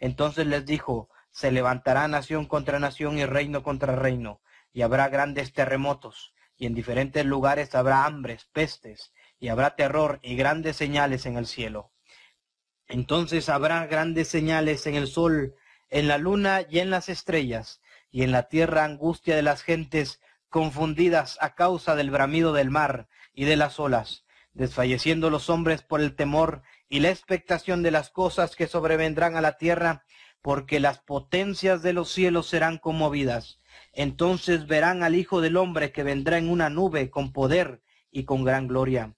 Entonces les dijo, se levantará nación contra nación y reino contra reino, y habrá grandes terremotos, y en diferentes lugares habrá hambres, pestes, y habrá terror y grandes señales en el cielo. Entonces habrá grandes señales en el sol, en la luna y en las estrellas, y en la tierra angustia de las gentes confundidas a causa del bramido del mar y de las olas desfalleciendo los hombres por el temor y la expectación de las cosas que sobrevendrán a la tierra, porque las potencias de los cielos serán conmovidas. Entonces verán al Hijo del Hombre que vendrá en una nube con poder y con gran gloria.